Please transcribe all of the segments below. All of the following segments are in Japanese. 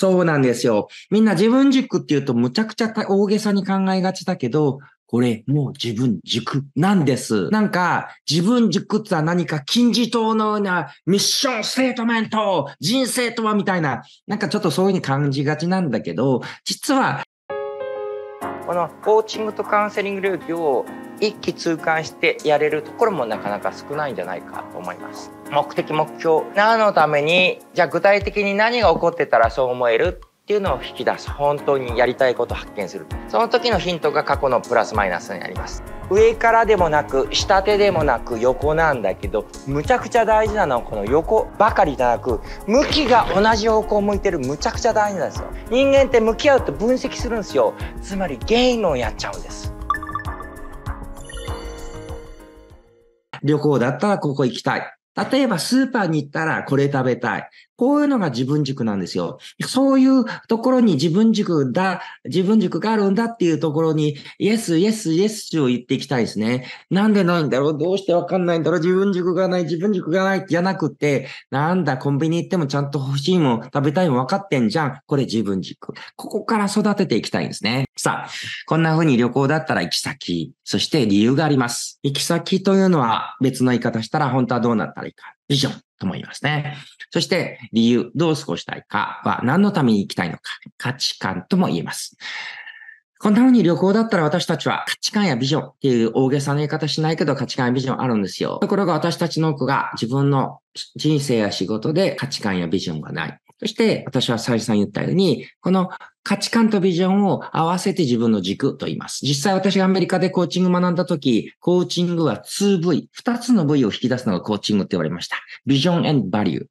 そうなんですよ。みんな自分軸っていうとむちゃくちゃ大げさに考えがちだけど、これもう自分軸なんです。なんか自分軸っては何か金字塔のようなミッションステートメント、人生とはみたいな、なんかちょっとそういうふうに感じがちなんだけど、実はこのコーチングとカウンセリング領域を一気通貫してやれるところもなかなか少ないんじゃないかと思います。目的目標何のためにじゃあ具体的に何が起こってたらそう思えるっていうのを引き出す本当にやりたいことを発見するその時のヒントが過去のプラスマイナスになります上からでもなく下手でもなく横なんだけどむちゃくちゃ大事なのはこの横ばかりじゃなく向きが同じ方向を向いてるむちゃくちゃ大事なんですよ人間って向き合うと分析するんですよつまりゲイン論やっちゃうんです旅行だったらここ行きたい。例えばスーパーに行ったらこれ食べたい。こういうのが自分軸なんですよ。そういうところに自分軸だ、自分軸があるんだっていうところに、イエス、イエス、イエスを言っていきたいですね。なんでないんだろうどうしてわかんないんだろう自分軸がない、自分軸がないじゃなくて、なんだ、コンビニ行ってもちゃんと欲しいもん、食べたいもん分かってんじゃん。これ自分軸。ここから育てていきたいんですね。さあ、こんな風に旅行だったら行き先、そして理由があります。行き先というのは別の言い方したら本当はどうなったたらいいか。ビジョンとも言いますね。そして、理由、どう過ごしたいかは何のために行きたいのか。価値観とも言えます。こんな風に旅行だったら私たちは価値観やビジョンっていう大げさな言い方しないけど価値観やビジョンあるんですよ。ところが私たちの多くが自分の人生や仕事で価値観やビジョンがない。そして私は最初さん言ったように、この価値観とビジョンを合わせて自分の軸と言います。実際私がアメリカでコーチング学んだとき、コーチングは 2V、2つの V を引き出すのがコーチングって言われました。ビジョン and value。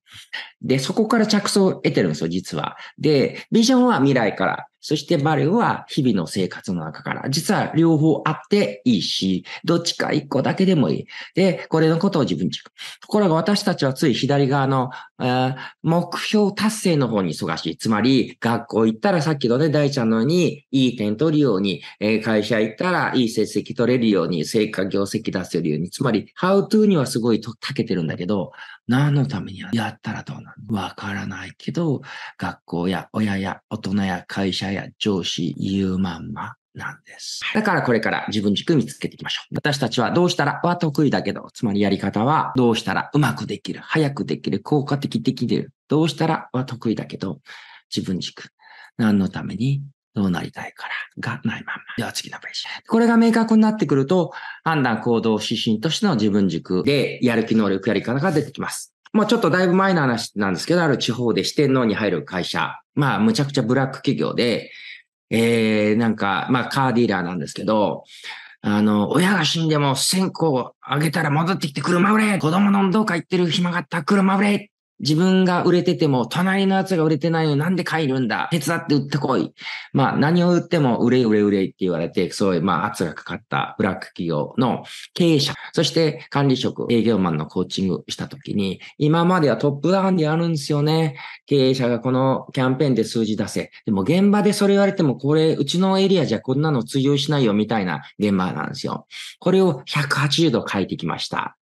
で、そこから着想を得てるんですよ、実は。で、ビジョンは未来から、そしてバレエは日々の生活の中から、実は両方あっていいし、どっちか一個だけでもいい。で、これのことを自分軸。ところが私たちはつい左側の、目標達成の方に忙しい。つまり、学校行ったらさっきのね、大ちゃんのように、いい点取るように、え会社行ったらいい成績取れるように、成果業績出せるように。つまり、ハウトゥーにはすごい長けてるんだけど、何のためにやったらどうなのわからないけど、学校や親や大人や会社や上司、言うまんまなんです。だからこれから自分軸見つけていきましょう。私たちはどうしたらは得意だけど、つまりやり方はどうしたらうまくできる、早くできる、効果的できる、どうしたらは得意だけど、自分軸。何のためにどうなりたいからがないまんま。では次のページ。これが明確になってくると、判断行動指針としての自分軸でやる気能力やり方が出てきます。まあちょっとだいぶ前の話なんですけど、ある地方で四天王に入る会社、まあむちゃくちゃブラック企業で、えー、なんか、まあカーディーラーなんですけど、あの、親が死んでも線香あげたら戻ってきて車売れ子供の運動会行ってる暇があった車売れ自分が売れてても、隣のやつが売れてないのになんでえるんだ手伝って売ってこい。まあ、何を売っても売れ売れ売れって言われて、そういう、まあ、圧がかかったブラック企業の経営者、そして管理職、営業マンのコーチングしたときに、今まではトップダウンでやるんですよね。経営者がこのキャンペーンで数字出せ。でも現場でそれ言われても、これ、うちのエリアじゃこんなの通用しないよみたいな現場なんですよ。これを180度変えてきました。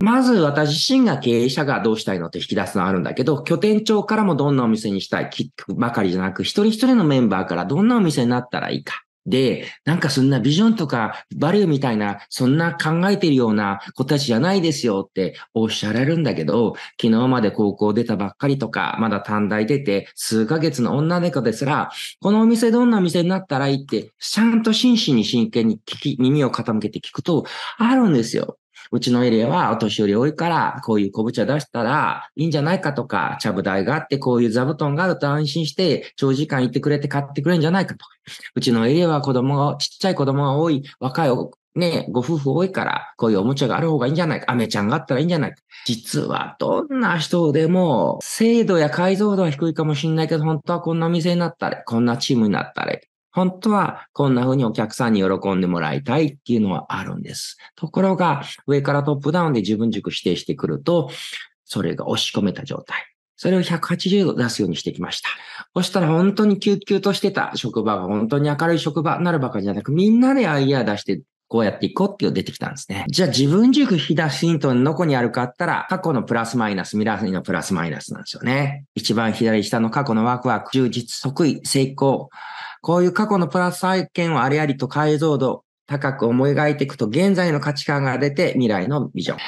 まず私自身が経営者がどうしたいのって引き出すのあるんだけど、拠点長からもどんなお店にしたいばかりじゃなく、一人一人のメンバーからどんなお店になったらいいか。で、なんかそんなビジョンとかバリューみたいな、そんな考えてるような子たちじゃないですよっておっしゃられるんだけど、昨日まで高校出たばっかりとか、まだ短大出て数ヶ月の女猫ですら、このお店どんなお店になったらいいって、ちゃんと真摯に真剣に聞き、耳を傾けて聞くと、あるんですよ。うちのエリアはお年寄り多いから、こういう昆布茶出したらいいんじゃないかとか、ちゃぶ台があって、こういう座布団があると安心して、長時間行ってくれて買ってくれるんじゃないかと。うちのエリアは子供が、ちっちゃい子供が多い、若いね、ご夫婦多いから、こういうおもちゃがある方がいいんじゃないか。アメちゃんがあったらいいんじゃないか。実は、どんな人でも、精度や解像度は低いかもしれないけど、本当はこんな店になったり、こんなチームになったり、本当はこんな風にお客さんに喜んでもらいたいっていうのはあるんです。ところが、上からトップダウンで自分軸指定してくると、それが押し込めた状態。それを180度出すようにしてきました。そしたら本当にキュッキュとしてた職場が本当に明るい職場になるばかりじゃなく、みんなでアイデア出してこうやっていこうっていうの出てきたんですね。じゃあ自分軸引き出しヒントのどこにあるかあったら、過去のプラスマイナス、未来のプラスマイナスなんですよね。一番左下の過去のワクワク、充実、得意、成功、こういう過去のプラス体験をありありと解像度高く思い描いていくと現在の価値観が出て未来のビジョン。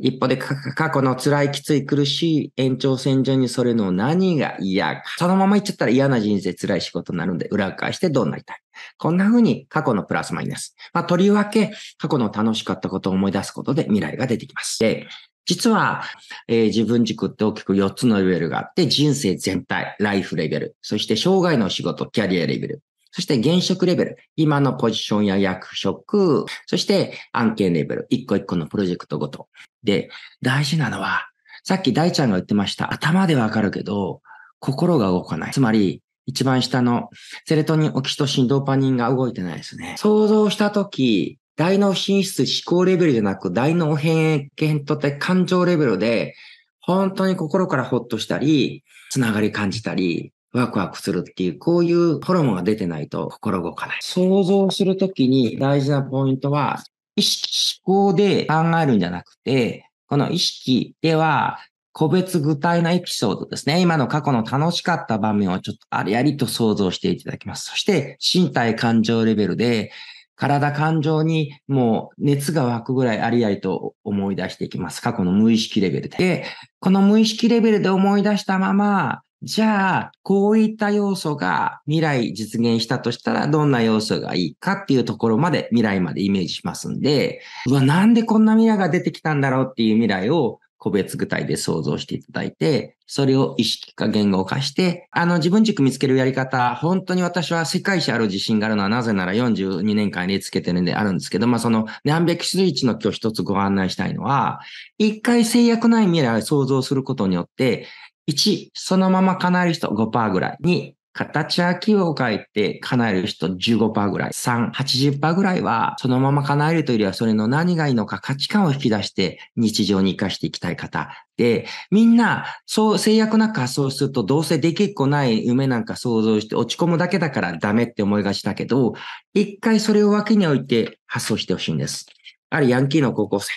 一方で過去の辛いきつい苦しい延長線上にそれの何が嫌か。そのまま言っちゃったら嫌な人生辛い仕事になるんで裏返してどうなりたい。こんな風に過去のプラスマイナス。まあ、とりわけ過去の楽しかったことを思い出すことで未来が出てきます。で、実は、えー、自分軸って大きく4つのレベルがあって、人生全体、ライフレベル、そして生涯の仕事、キャリアレベル、そして現職レベル、今のポジションや役職、そして案件レベル、一個一個のプロジェクトごと。で、大事なのは、さっき大ちゃんが言ってました、頭でわかるけど、心が動かない。つまり、一番下のセレトニン、オキシトシン、ドーパニンが動いてないですね。想像したとき、大脳品質思考レベルじゃなく、大脳変幻とって感情レベルで、本当に心からほっとしたり、つながり感じたり、ワクワクするっていう、こういうホルモンが出てないと心動かない。想像するときに大事なポイントは、意識思考で考えるんじゃなくて、この意識では、個別具体なエピソードですね。今の過去の楽しかった場面をちょっとありありと想像していただきます。そして、身体感情レベルで、体、感情にもう熱が湧くぐらいありありと思い出していきます。過去の無意識レベルで。で、この無意識レベルで思い出したまま、じゃあ、こういった要素が未来実現したとしたらどんな要素がいいかっていうところまで未来までイメージしますんで、うわ、なんでこんな未来が出てきたんだろうっていう未来を個別具体で想像していただいて、それを意識化言語化して、あの自分軸見つけるやり方、本当に私は世界史ある自信があるのはなぜなら42年間につけてるんであるんですけど、まあその何百種類の今日一つご案内したいのは、一回制約ない未来を想像することによって、1、そのまま叶える人5%ぐらい。2、形は企を書いて叶える人15%ぐらい。3、80%ぐらいは、そのまま叶えるというよりは、それの何がいいのか価値観を引き出して日常に生かしていきたい方。で、みんな、そう制約なく発想すると、どうせできっこない夢なんか想像して落ち込むだけだからダメって思いがちだけど、一回それを脇に置いて発想してほしいんです。あるヤンキーの高校生。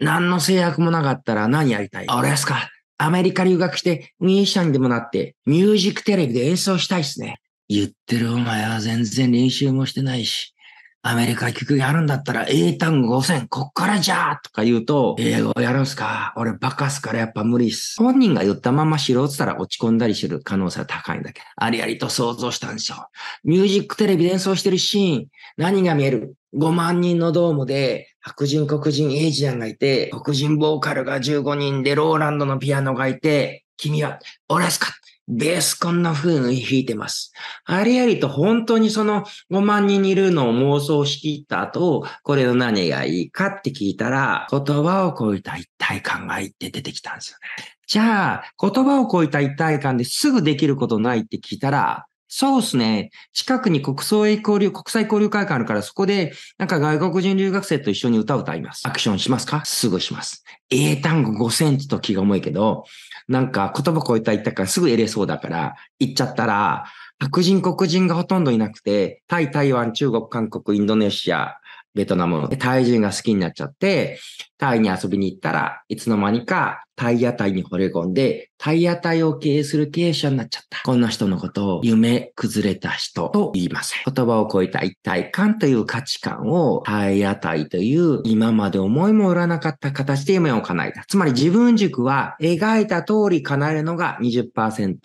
何の制約もなかったら何やりたいあれですかアメリカ留学してミュージシャンでもなって、ミュージックテレビで演奏したいっすね。言ってるお前は全然練習もしてないし、アメリカ曲やるんだったら英単語5000、こっからじゃーとか言うと、英語やるんすか俺バカすからやっぱ無理っす。本人が言ったまま知ろうってたら落ち込んだりする可能性は高いんだけど、ありありと想像したんですよ。ミュージックテレビで演奏してるシーン、何が見える5万人のドームで白人、黒人、エイジアンがいて、黒人ボーカルが15人で、ローランドのピアノがいて、君は、オラスかベースこんな風に弾いてます。ありありと本当にその5万人いるのを妄想しきった後、これの何がいいかって聞いたら、言葉を超えた一体感がいって出てきたんですよね。じゃあ、言葉を超えた一体感ですぐできることないって聞いたら、そうですね。近くに国葬交流、国際交流会館あるから、そこで、なんか外国人留学生と一緒に歌を歌います。アクションしますかすぐします。英単語5センチと気が重いけど、なんか言葉超えた言ったからすぐ得れそうだから、行っちゃったら、白人黒人がほとんどいなくて、タイ、台湾、中国、韓国、インドネシア、ベトナム、タイ人が好きになっちゃって、タイに遊びに行ったらいつの間にか体屋体に惚れ込んで、体屋体を経営する経営者になっちゃった。こんな人のことを夢崩れた人と言いません。言葉を超えた一体感という価値観を体屋体という今まで思いもよらなかった形で夢を叶えた。つまり自分軸は描いた通り叶えるのが20%、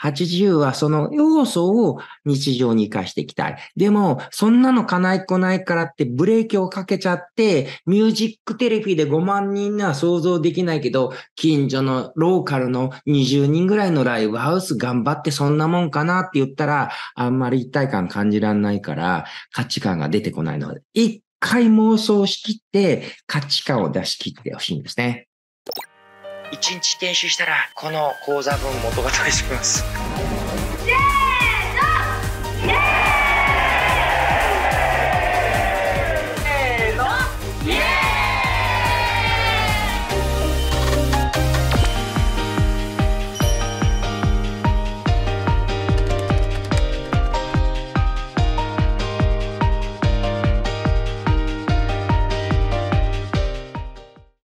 80はその要素を日常に活かしていきたい。でも、そんなの叶えっこないからってブレーキをかけちゃって、ミュージックテレビで5万人には想像できないけど、近所のローカルの20人ぐらいのライブハウス頑張ってそんなもんかなって言ったら、あんまり一体感感じらんないから価値観が出てこないので、一回妄想しきって価値観を出し切ってほしいんですね。一日研修したら、この講座分元が取れします。